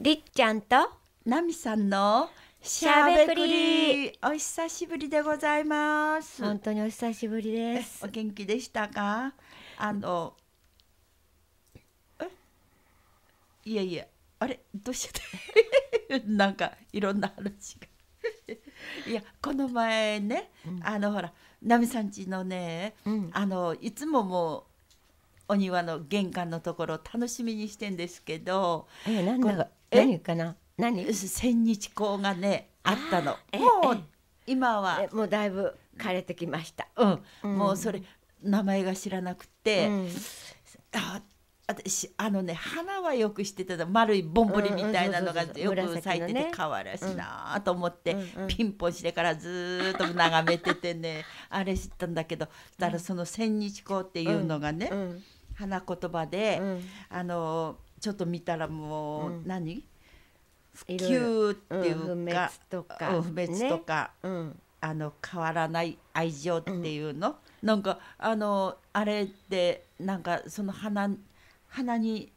りっちゃんとなみさんのしゃべくりお久しぶりでございます本当にお久しぶりですお元気でしたかあのえいやいやあれどうしちゃ なんかいろんな話が いやこの前ね、うん、あのほらなみさんちのね、うん、あのいつももうお庭の玄関のところ楽しみにしてんですけど、えー、なんだか何かな何千日紅がねあったのもう今はもうだいぶ枯れてきました、うん、もうそれ名前が知らなくて、うん、あ私あのね花はよく知ってた丸いぼんぼりみたいなのがよく咲いててかわらしいなと思って、ピンポンしてからずっと眺めててね あれ知ったんだけどだからその「千日紅」っていうのがね、花言葉で、あのちょっと見たらもう何、普及っていうか、うん、不滅とか、ねうん、あの変わらない愛情っていうの、うん、なんかあのあれってなんかその花花に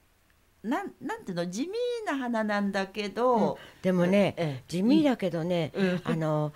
なんなんていうの地味な花なんだけど、でもね、ええ、地味だけどね、あの。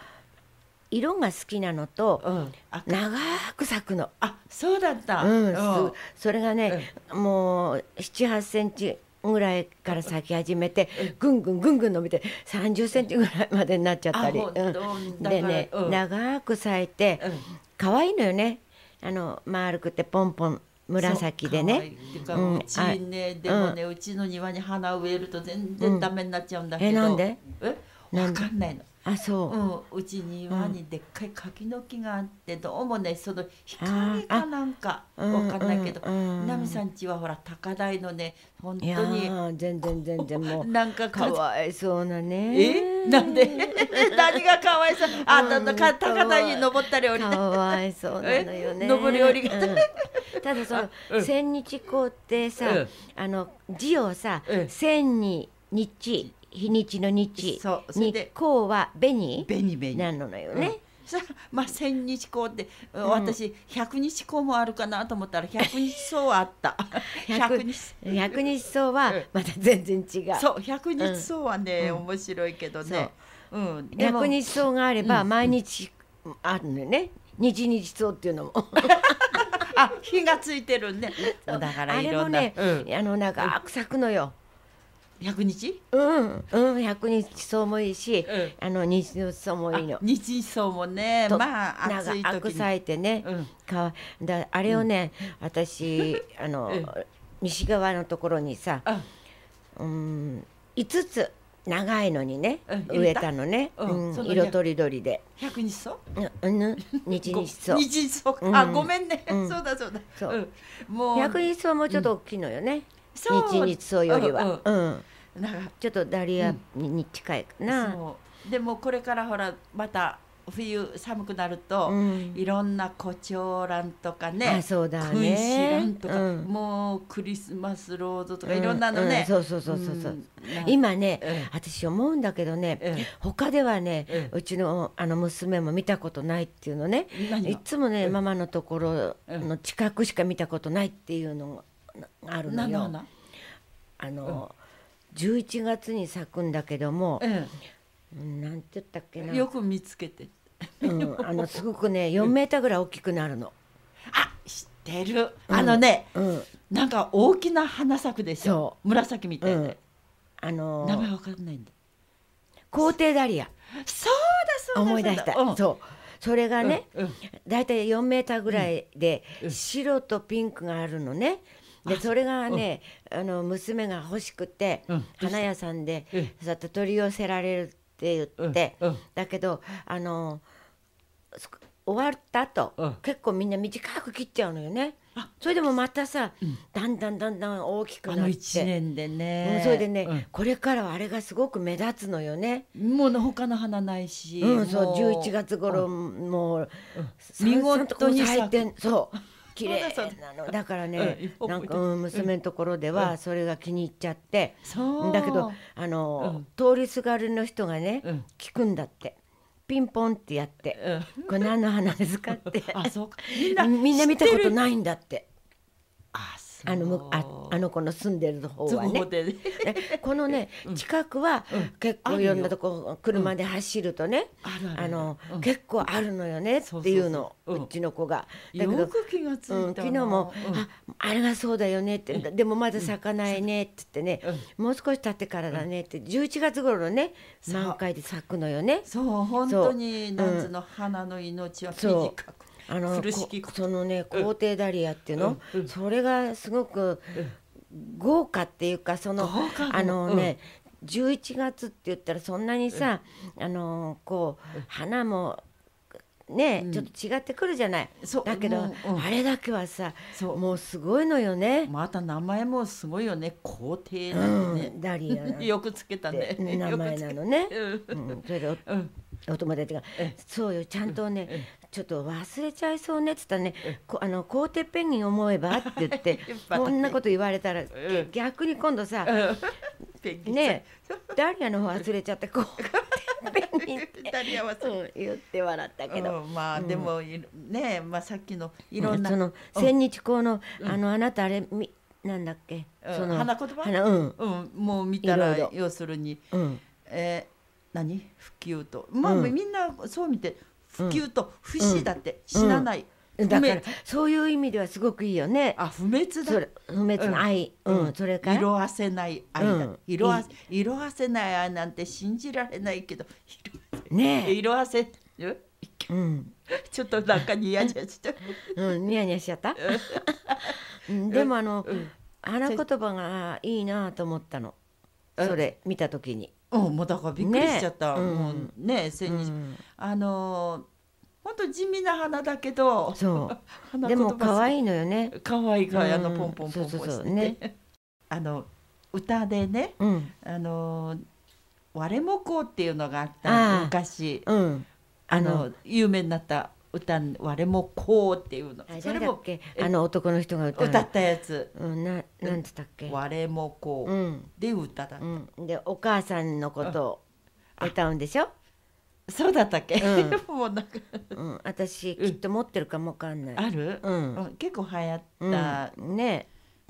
色が好きなのと、うん、長く咲くのあそうだった、うん、それがね、うん、もう78センチぐらいから咲き始めてぐんぐんぐんぐん伸びて30センチぐらいまでになっちゃったり、うん、でね、長く咲いて、うん、可愛いのよねあの丸くてポンポン紫でね。うううん、うちね、でもね、うん、うちの庭に花植えると全然ダメになっちゃうんだけど。えなんで？え、わかんないの。あそううち、ん、庭にでっかい柿の木があってどうもねその光かなんかわかんないけど、うんうん、さんちはほら高台のね本当に全然全然もうなんかかわいそうなねえなんで 何がかわいそうあんたか高台に登ったり降りたりかわいそうなのよね登り降りが、うん、ただその、千日光ってさ、あの字をさ、千に日日にちの日そうでこうは紅なののよね。さまあ、千日校って私百日校もあるかなと思ったら百日層はあった 百日1 0日層はまた全然違うそう1日層はね、うん、面白いけどね百、うん、日層があれば毎日あるのよね、うん、日日層っていうのも あ火がついてるねだからいろんな、ねあのなんかく咲くのよ100日うんうん100日そうもいいし、うん、あの日日そうもいいの日日そうもねまあ暑い時に咲いてね、うん、かだあれをね、うん、私あの、西側のところにさ、うん5つ長いのにね、植えたのね、うん色とりどりで百日草うん日日草日日草あ、ごめんね、そうだそうだそう、もう百日草もちょっと大きいのよね、日日そうよりは、うん、うん、なんかちょっとダリアに近いかな、でもこれからほらまた冬寒くなると、うん、いろんな胡蝶蘭とかねあそうだね君蘭とか、うん、もうクリスマスローズとか、いろんなのね、そうそうそうそうそう、今ね、私思うんだけどね、うん、他ではね、うちのあの娘も見たことないっていうのねいつもね、ママのところの近くしか見たことないっていうのあるのよ。のあの、うん、11月に咲くんだけども、うん、なんて言ったっけなよく見つけて、うん、あのすごくね4メーターぐらい大きくなるの。あ知ってるあのね、うん、なんか大きな花咲くでしょう紫みたいで、うん、あのー、名前わかんないんだ皇帝ダリアそうだそうだ思い出した、うん、そうそれがね、うんうん、だいたい4メーターぐらいで白とピンクがあるのね、でそれがね、あの娘が欲しくて、花屋さんで、そうやって取り寄せられるって言って、だけどあの終わった後、うん、結構みんな短く切っちゃうのよね。それでもまたさ、うん、だんだんだんだん大きくなってあの1年でね、うん、それでね、うん、これからはあれがすごく目立つのよねもう他の花ないし、うん、そう11月頃、もう見事に咲いてそう綺麗なのだからね、うん、なんか、娘のところではそれが気に入っちゃって、うん、だけどあの、通りすがりの人がね、聞くんだって。ピンポンってやって、これ何の花ですかってみんな見たことないんだってあのああの子の住んでる方はねこのね近くは結構いろんなとこ車で走るとね、あの結構あるのよねっていうのうちの子が。だけど昨日も「ああれがそうだよね」って「でもまだ咲かないね」って言ってね「もう少し経ってからだね」って11月頃のね満開で咲くのよね。そう本当に夏の花の命は短くあのそのね皇帝ダリアっていうの、うんそれがすごく豪華っていうかそのあのね、うん、11月って言ったらそんなにさ、あのこう花もね、ちょっと違ってくるじゃない、うだけど、うん、あれだけはさもうすごいのよねまた名前もすごいよね皇帝なのね、うん、ダリア よくつけたね名前なのね、うん、それでお,、友達が「そうよちゃんとね、ちょっと忘れちゃいそうね」っつったらね「あのコーテペンギン思えば」って言って こんなこと言われたら、逆に今度さ、ねダリアの方忘れちゃってこう。ペンギンってダリアは、う言って笑ったけど、まあでも、ねまあさっきのいろんな、その千日紅の、あのあなたあれみなんだっけ、その花言葉うん、もう見たら要するに、え何普及とまあ、みんなそう見て不朽と不死だって、死なない、だからそういう意味ではすごくいいよね。あ不滅だ。不滅の愛、うん、うん、それから色褪せない愛だ。うん、色あ色褪せない愛なんて信じられないけど、ね 色褪せる。うん、ちょっとなんかニヤニヤしちた。うん、ニヤニヤしちゃった。でもあの、花言葉がいいなと思ったの。それ見た時に。おもうだからびっくりしちゃった、ね、もうね千日、うん、あの本当地味な花だけどそう でも可愛いのよね可愛い可愛いあのポンポンポンポンしてね あの歌でね、うん、あの「我もこう」っていうのがあった昔、うん、あの有名になった歌われもこうっていうのそれもあの男の人が歌ったやつ、うん、ななんつったっけわれもこう、で歌だ、ったでお母さんのことを歌うんでしょそうだったっけ、もうんか私きっと持ってるかもわかんない、ある、結構流行った、ね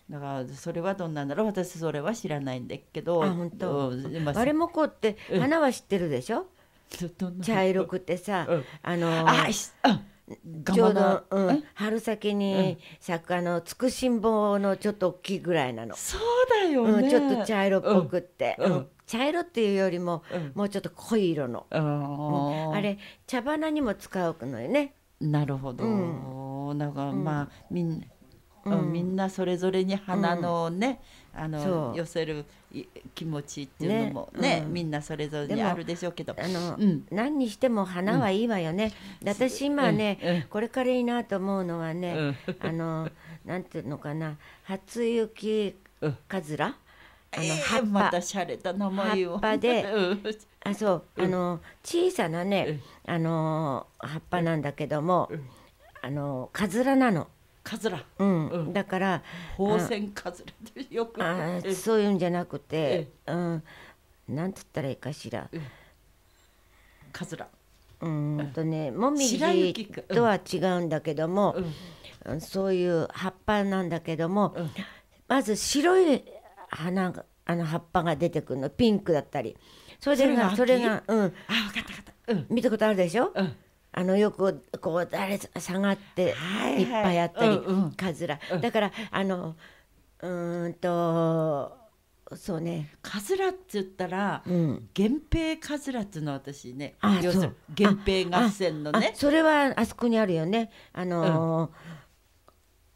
だからそれはどんなんだろう私それは知らないんだけどあ本当、あれもこうって花は知ってるでしょ、茶色くてさ、うん、あのちょうど、うん、春先に咲くあのつくしんぼのちょっと大きいぐらいなのそうだよ、ねうん、ちょっと茶色っぽくって、うん、茶色っていうよりも、もうちょっと濃い色の、あれ茶花にも使うのよねなるほど、だからまあみんなうん、みんなそれぞれに花のね、うん、あの寄せる気持ちっていうのもね、ねうん、みんなそれぞれにあるでしょうけどあの、何にしても花はいいわよね、私今ね、これからいいなと思うのはね、あのなんていうのかな初雪かずら、あの葉っぱ、た名前葉っぱで、あそうあの小さなね、あの葉っぱなんだけども、あのかずらなの。カズラ、うんだから宝泉カズラってよくあそういうんじゃなくて、うん、なんつったらいいかしら、カズラうんとねもみじとは違うんだけども、うん、そういう葉っぱなんだけども、うん、まず白い花があの葉っぱが出てくるのピンクだったりそれがそれがうんあ分かった分かった、うん、見たことあるでしょ、うんあのよくこう誰下がっていっぱいあったり、かずら、だからあのうんとそうねかずらっつったら、うん、源平かずらっつうの私ね要する源平合戦のねそれはあそこにあるよねあのーうん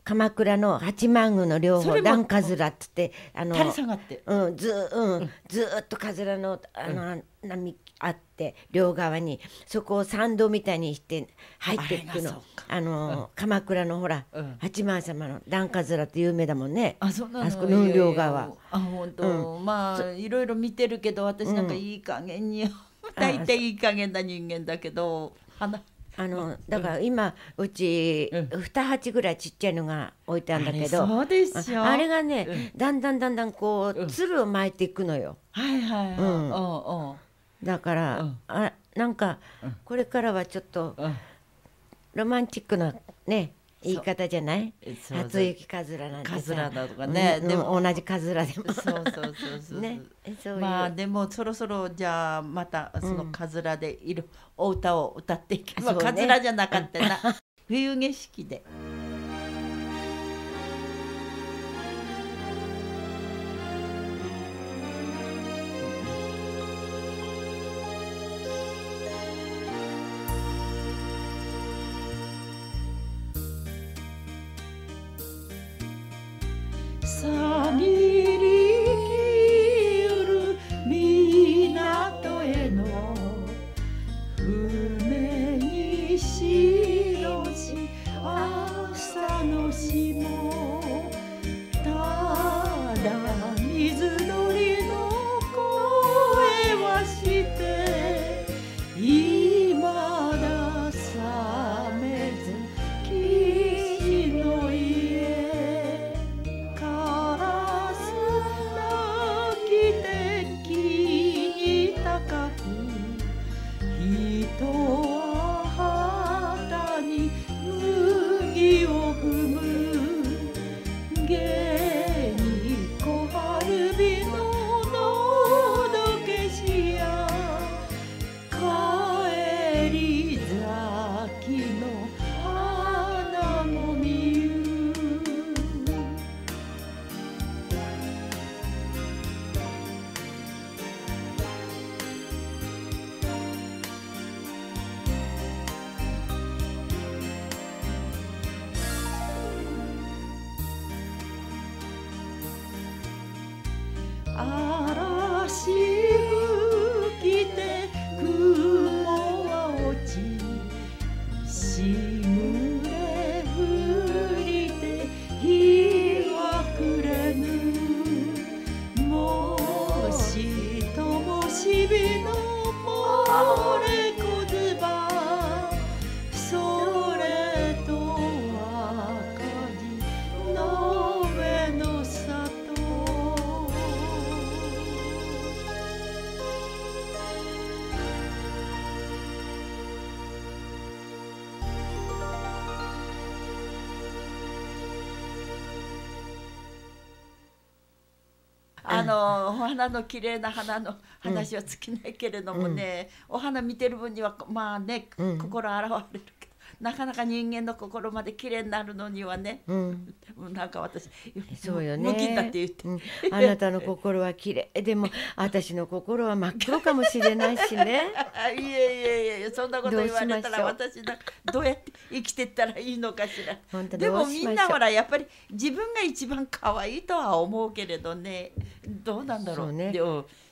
鎌倉の八幡宮の両方段かずらっつってあの垂れ下がって、うんずうん、ずっとかずらのあの、うん、波あって両側にそこを参道みたいにして入っていくのあの、うん、鎌倉のほら、うん、八幡様の段花面って有名だもんねあそあそこの両側あ本当、うん、まあいろいろ見てるけど私なんかいい加減に、大体いい加減な人間だけど花あのだから今うち2鉢ぐらいちっちゃいのが置いてあるんだけどあれがね、だんだんだんだんこうつるを巻いていくのよ。はいはい、うんだから、うん、あなんか、これからはちょっと、ロマンチックなね言い方じゃない初雪かずらなんてかずらだとかね、うん、でも同じかずらでもそうそうそうそうねそうまあでもそろそろじゃあまたそのかずらでいる、お歌を歌っていけば、ね、かずらじゃなかったな、冬景色で。のお花の綺麗な花の話は尽きないけれどもね、お花見てる分にはまあね、心洗われるけど。なかなか人間の心まで綺麗になるのにはね、うん、なんか私そうよね無菌だって言って、うん、あなたの心は綺麗でも私の心は真っ黒かもしれないしね いやいやいやそんなこと言われたら私などうやって生きてったらいいのかしらでもみんなほらやっぱり自分が一番可愛いとは思うけれどねどうなんだろうね。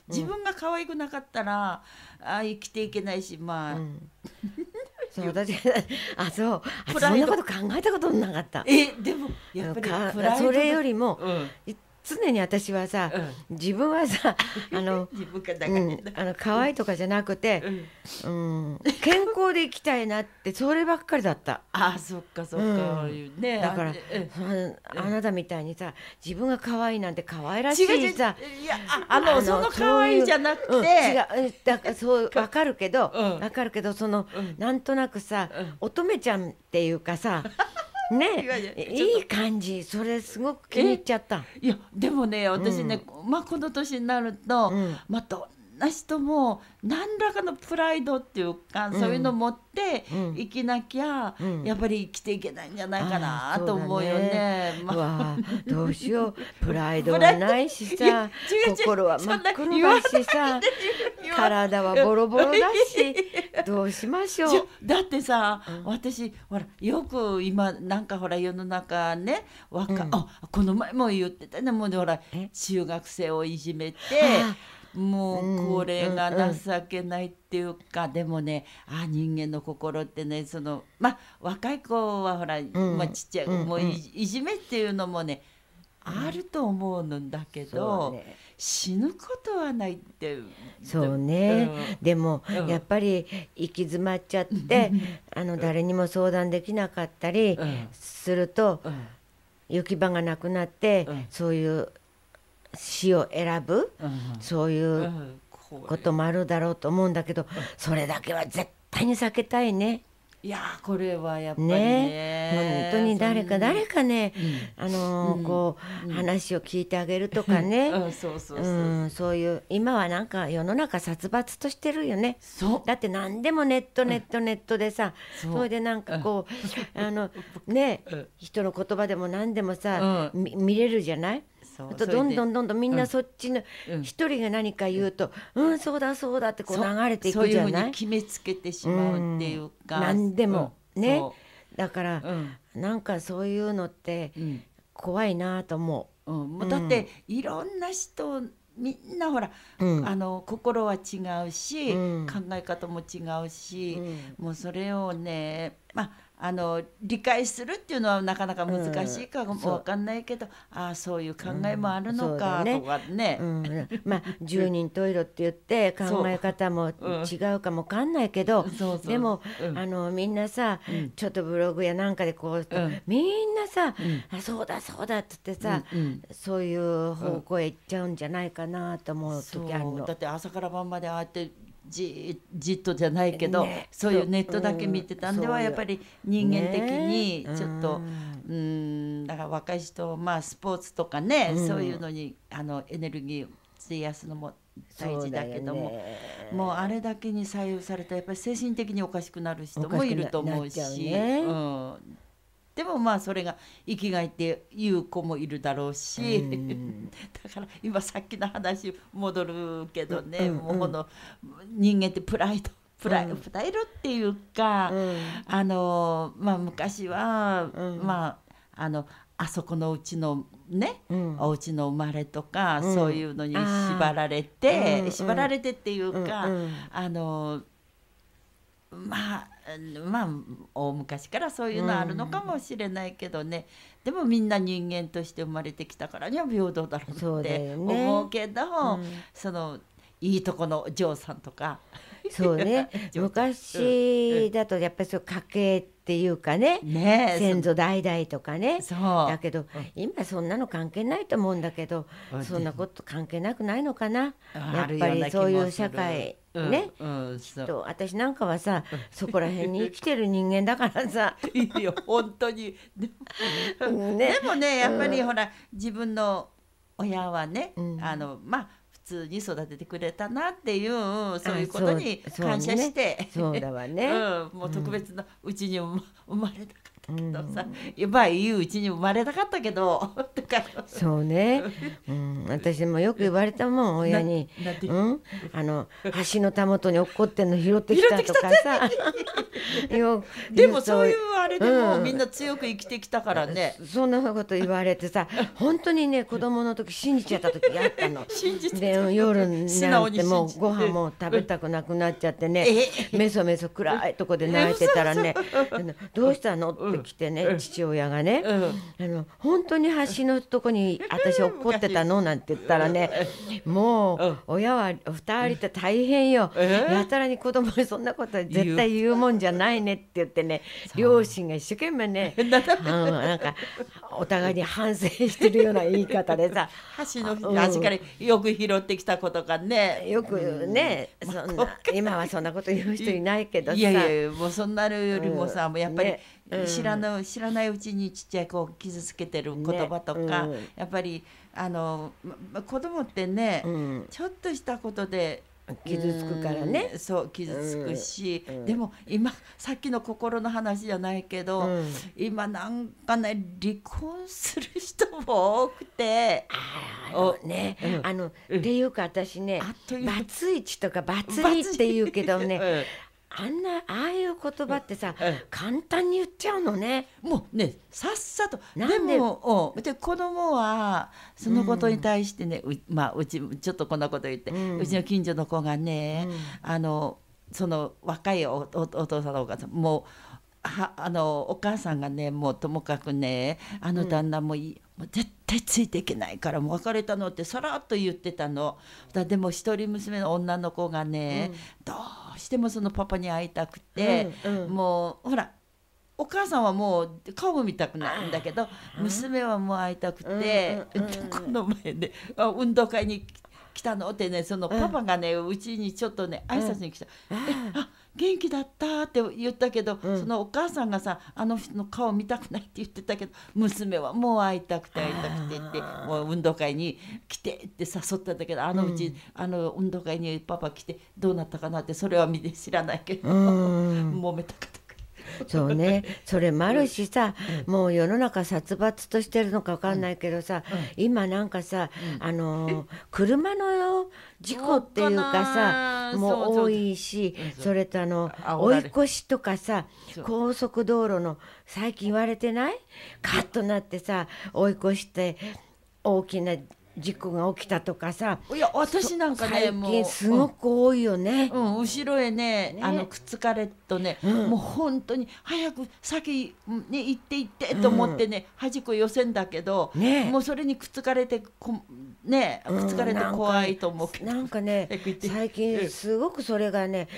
自分が可愛くなかったら、うん、あ生きていけないしまあ、うんそう私 あそうプあそんなこと考えたことなかったえでもやっぱりそれよりも、うん、常に私はさ、うん、自分はさ あの自分かだうん、あの可愛いとかじゃなくて、うん、うん、健康でいきたいなってそればっかりだった あそっかそっか、ねだからあ,、あなたみたいにさ自分が可愛いなんて可愛らしいさいやあのその可愛いじゃなくて、うん、違うだからそう分かるけど、うん、分かるけどその、うん、なんとなくさ、乙女ちゃんっていうかさ ねいい感じそれすごく気に入っちゃったいやでもね私ね、まあこの年になると、また同な人も何らかのプライドっていうか、そういうの持って生きなきゃ、やっぱり生きていけないんじゃないかなと思うよね。まあ、どうしよう プライドはないしさ心は真っ黒だしさ体はボロボロだしどうしましょう。だってさ、私ほらよく今なんかほら世の中ね若、あこの前も言ってたねもうほら中学生をいじめて。もうこれが情けないっていうか、でもねあ人間の心ってねそのまあ若い子はほら、まあ、ちっちゃい、もういじめっていうのもねあると思うんだけど、ね、死ぬことはないってそうね、うん、でも、うん、やっぱり行き詰まっちゃってあの誰にも相談できなかったりすると、うん、行き場がなくなって、そういう死を選ぶ、そういうこともあるだろうと思うんだけど、それだけは絶対に避けたいね。いやこれはやっぱりね本当に誰か誰かね、あのこう、話を聞いてあげるとかね、うんそういう今はなんか世の中殺伐としてるよねだって何でもネットネットネットでさ、それでなんかこう、あのね、人の言葉でも何でもさ、見れるじゃない、あとどんどんどんどんみんなそっちの一、人が何か言うと「うん、そうだそうだ」ってこう流れていくじゃない決めつけてしまうっていうか、何でも、ねだから、うなんかそういうのって怖いなと思う。うん、もうだっていろんな人みんなほら、うん、あの心は違うし、うん、考え方も違うし、もうそれをねまああの理解するっていうのはなかなか難しいかも分かんないけど、うん、ああそういう考えもあるのかとかねねまあ十人十色って言って 考え方も違うかも分かんないけどでも、あのみんなさ、ちょっとブログやなんかでこう、みんなさ、あそうだそうだっつってさ、そういう方向へ行っちゃうんじゃないかなと思う時あるの。だって朝から晩まであってじじっとじゃないけど、ね、そういうネットだけ見てたんではやっぱり人間的にちょっと、ね、うんだから若い人、まあ、スポーツとかね、うん、そういうのにあのエネルギーを費やすのも大事だけども、ね、もうあれだけに左右されたやっぱり精神的におかしくなる人もいると思うし。うんでもまあそれが生きがいっていう子もいるだろうし、うん、だから今さっきの話戻るけどね、うんうん、もうこの人間ってプライド。プライ,、プライドっていうか、あのまあ昔は、まああのあそこのうちのね、うん、お家の生まれとか、うん、そういうのに縛られて、縛られてっていうか、うん、あのまあまあ大昔からそういうのあるのかもしれないけどね、うん、でもみんな人間として生まれてきたからには平等だろうって思うけどそ、ねうん、そのいいとこのお嬢さんとか。そうね 昔だとやっぱりそう家系っていうかね、ね、先祖代々とかねだけど、今そんなの関係ないと思うんだけど、そんなこと関係なくないのかなやっぱりそういう社会ね、うんと私なんかはさそこら辺に生きてる人間だからさ いいよ本当にでも,、ね、でもねやっぱりほら、自分の親はね、あのまあ普通に育ててくれたなっていうそういうことに感謝してそう、ね、だわね、うん、もう特別なうちに生まれたけどさ、うん、まあいいうちに生まれたかったけどそうね、うん、私もよく言われたもん親に、うん、あの橋のたもとに落っこってんの拾ってきたとかさ でもそういうあれでも、みんな強く生きてきたからねそんなこと言われてさ本当にね子供の時信じちゃった時やあったの 信じて夜なんてもうご飯も食べたくなくなっちゃってねめそめそ暗いとこで泣いてたらね「どうしたの?」って来てね、父親がね、あの「本当に橋のとこに私怒ってたの?」なんて言ったらねもう親は二人って大変よ、やたらに子供にそんなこと絶対言うもんじゃないねって言ってね両親が一生懸命ね、う ん、なんかお互いに反省してるような言い方でさ 橋の端からよく拾ってきたことかね。よくね、そんな今はそんなこと言う人いないけどさ。いやいやもうそんなのよりもさ、もやっぱり知らない、知らないうちにちっちゃい子を傷つけてる言葉とか、ね、やっぱりあの、ま、子供ってね、ちょっとしたことで傷つくからね、うん、そう傷つくし、うんでも今さっきの心の話じゃないけど、今なんかね離婚する人も多くてああね、あの、っていうか私ねバツイチとかバツイって言うけどね、あんなああいう言葉ってさ、簡単に言っちゃうのね。もうねさっさとなんでもで子供はそのことに対してね、うまあうちちょっとこんなこと言って、うちの近所の子がね、あのその若いおお父さんのお母さんもうはあのお母さんがねもうともかくねあの旦那もいい、うん、もう絶対ついていけないからもう別れたのってさらっと言ってたのだでも一人娘の女の子がね、うん、どうしてもそのパパに会いたくて、うんうん、もうほらお母さんはもう顔も見たくないんだけど娘はもう会いたくて、この前で、ね、運動会に来たのってねそのパパがねうち、にちょっとね挨拶に来た。えあ元気だったって言ったけど、うん、そのお母さんがさあの人の顔見たくないって言ってたけど娘はもう会いたくて会いたくてってもう運動会に来てって誘ったんだけどあのうち、うん、あの運動会にパパ来てどうなったかなってそれは見て知らないけど、揉めたかった。そうねそれもあるしさ、うん、もう世の中殺伐としてるのか分かんないけどさ、うん、今なんかさ、あの車の事故っていうかさもう多いしそれとあの追い越しとかさ高速道路の最近言われてないカッとなってさ追い越して大きな事故が起きたとかさいや私なんかねもうすごく多いよね、うん、後ろへね、ね、あのくっつかれとね、うん、もう本当に早く先ね行って行ってと思ってね、うん、端っこ寄せんだけど、ね、もうそれにくっつかれてこねくっつかれて怖いと思うけど、うん、なんかね 最近すごくそれがね、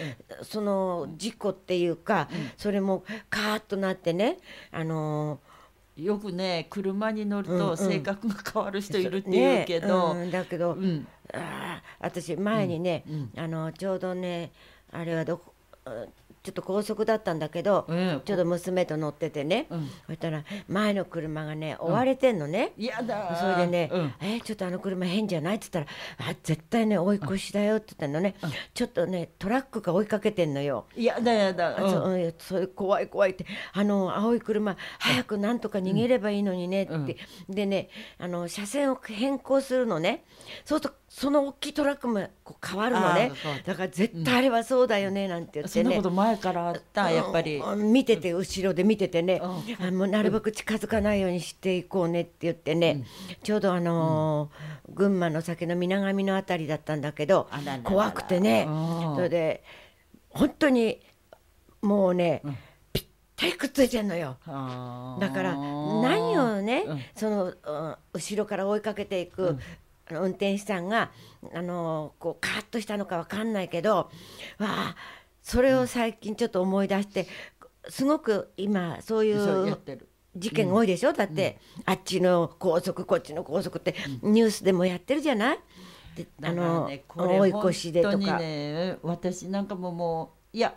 その事故っていうか、それもカーッとなってねあのーよくね車に乗ると性格が変わる人いるって言うけど、ねうん、だけど、うん、あ私前にね、うん、あのちょうどねあれはどこちょっと高速だったんだけど、ちょっと娘と乗っててね、そしたら前の車がね追われてんのね、やだそれでね「うん、えちょっとあの車変じゃない?」っつったら「あ絶対ね追い越しだよ」って言ったのね、ちょっとねトラックが追いかけてんのよ。やだやだ、うん、それ怖い怖いってあの青い車早くなんとか逃げればいいのにねって、でねあの車線を変更するのねそうするとその大きいトラックもこう変わるのねだから絶対あれはそうだよねなんて言ってね、うん、そんなこと前からあったやっぱり、うん、見てて後ろで見ててね、うん、あもうなるべく近づかないようにしていこうねって言ってね、ちょうどあのー、群馬の先の水神の辺りだったんだけど怖くてねそれで本当にもうね、ぴったりくっついてんのよだから何をね、その後ろから追いかけていく、運転手さんがあのこうカッとしたのか分かんないけどわあそれを最近ちょっと思い出してすごく今そういう事件多いでしょ、うだって、あっちの高速こっちの高速ってニュースでもやってるじゃない、ね、あの追い越しでとか。ね、私なんかももういや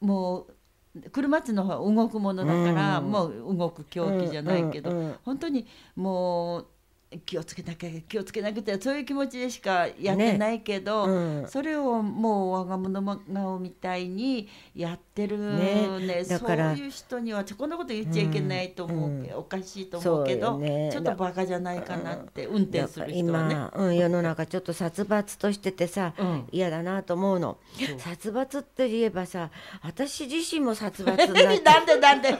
もう車椅子の方は動くものだから、うん、もう動く狂気じゃないけど、うんうん、本当にもう気をつけなきゃ気をつけなくてそういう気持ちでしかやってないけど、ねうん、それをもう我が物顔みたいにやってるね、ね、そういう人にはこんなこと言っちゃいけないと思う、うん、おかしいと思うけど、ね、ちょっとバカじゃないかなって、運転する人はね、うん、世の中ちょっと殺伐としててさ、嫌だなと思うの殺伐って言えばさ私自身も殺伐になって なんでなんで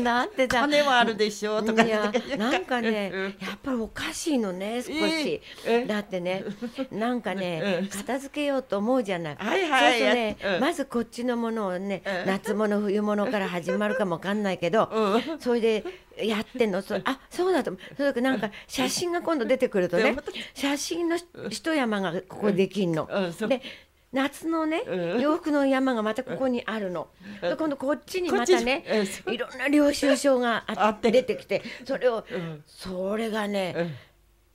なんでだ金はあるでしょとかなんかねやっぱぱりおかしいのね少し、えー、だってね なんかね片付けようと思うじゃない、はいはい、そうとね、うん、まずこっちのものをね、うん、夏物冬物から始まるかもわかんないけど、うん、それでやってんのそあそうだとそれなんか写真が今度出てくるとね写真の一山がここできんの。で夏のね、うん、洋服の山がまたここにあるの。で今度こっちにまたね、いろんな領収書があって出てきて、それを、それがね、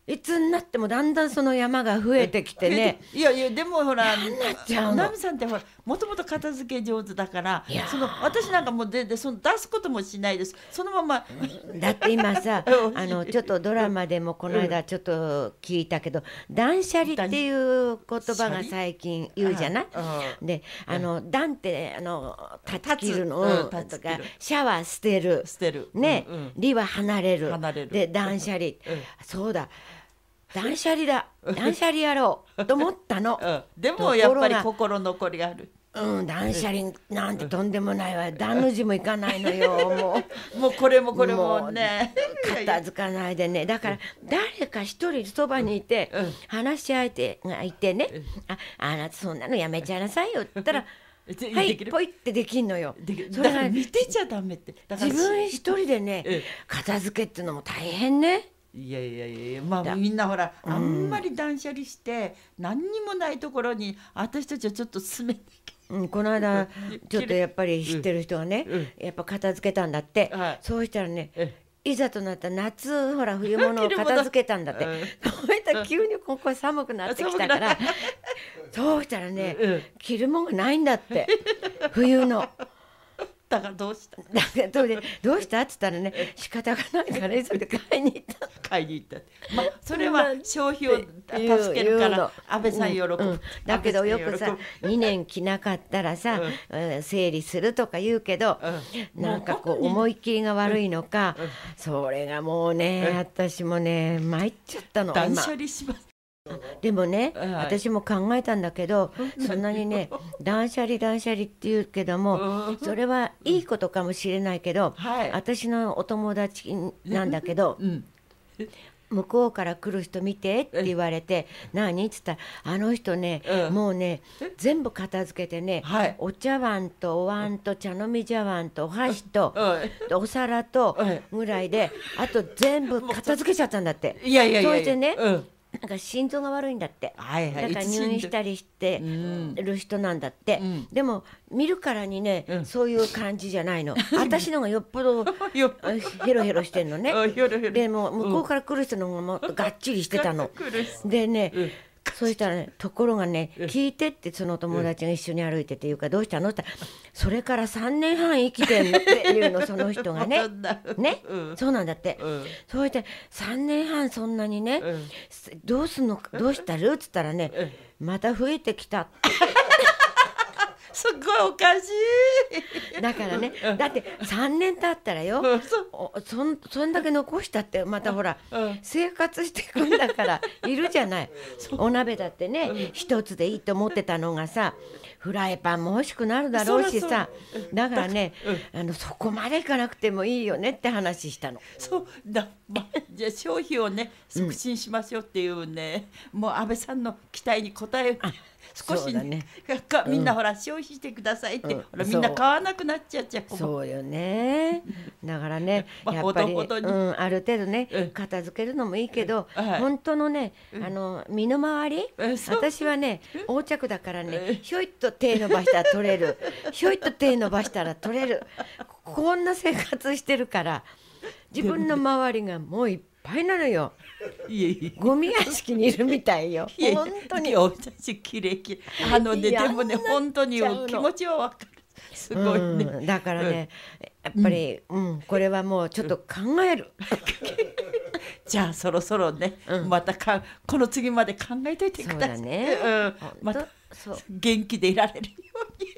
いつになってもだんだんその山が増えてきてね。いやいやでもほら、なゃなみさんってほらもともと片付け上手だから、その私なんかもうででその出すこともしないです。そのまま。だって今さ あのちょっとドラマでもこの間ちょっと聞いたけど、断捨離っていう言葉が最近言うじゃない。で、あの断ってあの断ち切るの、とかシャワー捨てる。捨てる。ね、離は離れる。離れる。で断捨離。そうだ。断捨離だ断捨離やろうと思ったの、うん、でもやっぱり心残りあるうん断捨離なんてとんでもないわ断の字もいかないのよ もうもうこれもこれもね片付かないでねだから誰か一人そばにいて、話し相手がいてね「ああなたそんなのやめちゃいなさいよ」って言ったら「はい、ポイってできんのよ。それが見てちゃダメって。自分一人でね、片付けっていうのも大変ね。いやいやいやまあみんなほら、あんまり断捨離して何にもないところに私たちはちょっと進めてうん、この間ちょっとやっぱり知ってる人がね、やっぱ片付けたんだって、そうしたらね、いざとなった夏ほら冬物 を片付けたんだって、そうしたら急にここ寒くなってきたから、そうしたらね、着るもんがないんだって冬の。だからどうしただ からどうでどうしたって言ったらね仕方がないから急いで買いに行った買いに行ったって、まあ、それは消費を助けるから安倍さん喜ぶ、うんうん、だけどよくさ2年着なかったらさ、うん、整理するとか言うけど、うん、なんかこう思い切りが悪いのか、それがもうね私もね参っちゃったの断捨離しますでもね、はい、私も考えたんだけどそんなにね断捨離断捨離って言うけども、それはいいことかもしれないけど、私のお友達なんだけど。うん向こうから来る人見てって言われて何っつったらあの人ね、うん、もうね全部片付けてね、はい、お茶碗とお椀と茶飲み茶碗とお箸と、うお皿とぐらいであと全部片付けちゃったんだって。いやいやいやそれでね、うんなんか心臓が悪いんだって、はいはい、だから入院したりしてる人なんだって、うん、でも見るからにね、うん、そういう感じじゃないの 私のがよっぽど ヘロヘロしてんのねでも向こうから来る人の方がもっとがっちりしてたの。でね、そしたらねところがね聞いてってその友達が一緒に歩いてて言うからどうしたのって それから3年半生きてんのっていうのその人がね ね、うん、そうなんだって、うん、そうして3年半そんなにね、うん、どうすんのどうしたるっつったらね、また増えてきたって。すっごいおかしいだからねだって3年経ったらよそんそんだけ残したってまたほら、生活していくんだからいるじゃないお鍋だってね一つでいいと思ってたのがさフライパンも欲しくなるだろうしさだからね、あのそこまでいかなくてもいいよねって話したの。そうだ、ま、じゃあ消費をね促進しましょうっていうね、もう安倍さんの期待に応え少し、ね、みんなほら消費してくださいって、うん、みんな買わなくなっちゃっちゃそうよね だからね やっぱり、うん、ある程度ね片付けるのもいいけど、はい、本当のねあの身の回り、私はね横着だからねひょいっと手伸ばしたら取れるひょいっと手伸ばしたら取れるこんな生活してるから自分の周りがもういっぱいぱいなのよいえいえゴミ屋敷にいるみたいよいやいや本当にお写真綺麗綺麗あのねでもね本当に気持ちはわかるすごいね、うん、だからね、やっぱり、うん、これはもうちょっと考える、じゃあそろそろね、うん、またかこの次まで考えといてくださいね、うん、また元気でいられるように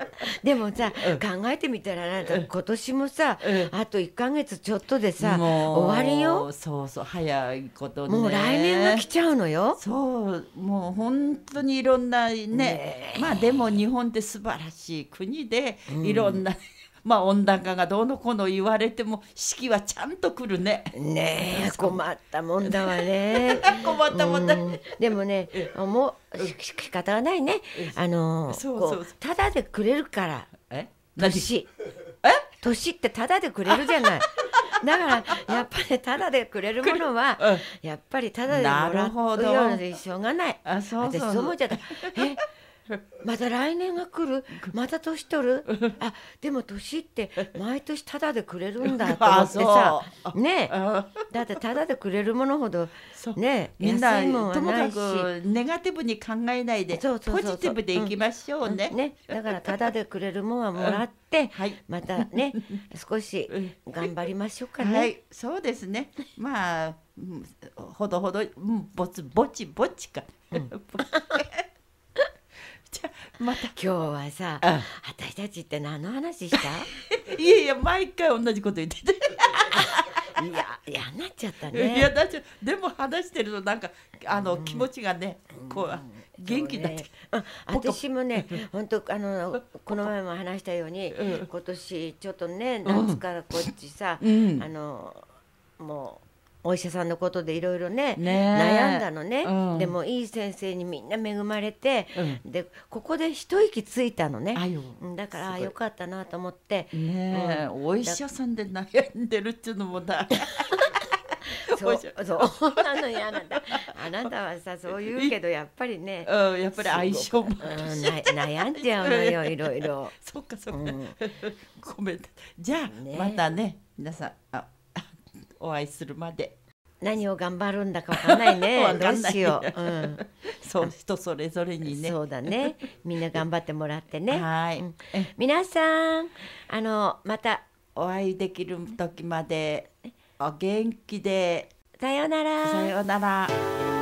でもさ、考えてみたらあなた今年もさ、あと1か月ちょっとでさ終わりよそうそう早いこともう来年が来ちゃうのよそうもう本当にいろんなねまあでも日本って素晴らしい国でいろんな、うんまあ温暖化がどうのこうの言われても四季はちゃんと来るね。ねえ困ったもんだわね。困ったもんだ、ん。でもねもう仕方がないね。あのただでくれるから年え年ってただでくれるじゃない。だからやっぱり、ただでくれるものは、やっぱりただでもらうようなでしょうがない。あそうそうそう私そう思っちゃった。え また来年が来る また年取る あでも年って毎年タダでくれるんだと思ってさねだってタダでくれるものほどねみんなともかくネガティブに考えないでポジティブでいきましょうね。うん、ねだからタダでくれるものはもらって、うんはい、またね少し頑張りましょうかね。はい、そうですねまあほどほどぼつぼちぼちか。うんまた今日はさ、うん、私たちって何の話した いやいや毎回同じこと言ってていや嫌なっちゃったねいやだっちでも話してるとなんかあの、うん、気持ちがねこう、うん、元気になって、ね、私もね 本当あのこの前も話したように、今年ちょっとね夏からこっちさ、あのもうお医者さんのことでいろいろね悩んだのね、うん、でもいい先生にみんな恵まれて、うん、でここで一息ついたのねだからよかったなと思ってね、うん、お医者さんで悩んでるっていうのもだ そうそうなのよあなたあなたはさそう言うけどやっぱりね、うん、やっぱり相性も、うん、悩んじゃうのよ いろいろそっかそっか、うん、ごめんじゃあ、ね、またね皆さんあお会いするまで。何を頑張るんだかわかんないね。わかんなよう。うん、そう人それぞれにね。そうだね。みんな頑張ってもらってね。はい、皆さんあのまたお会いできる時までお元気で。さようなら。さようなら。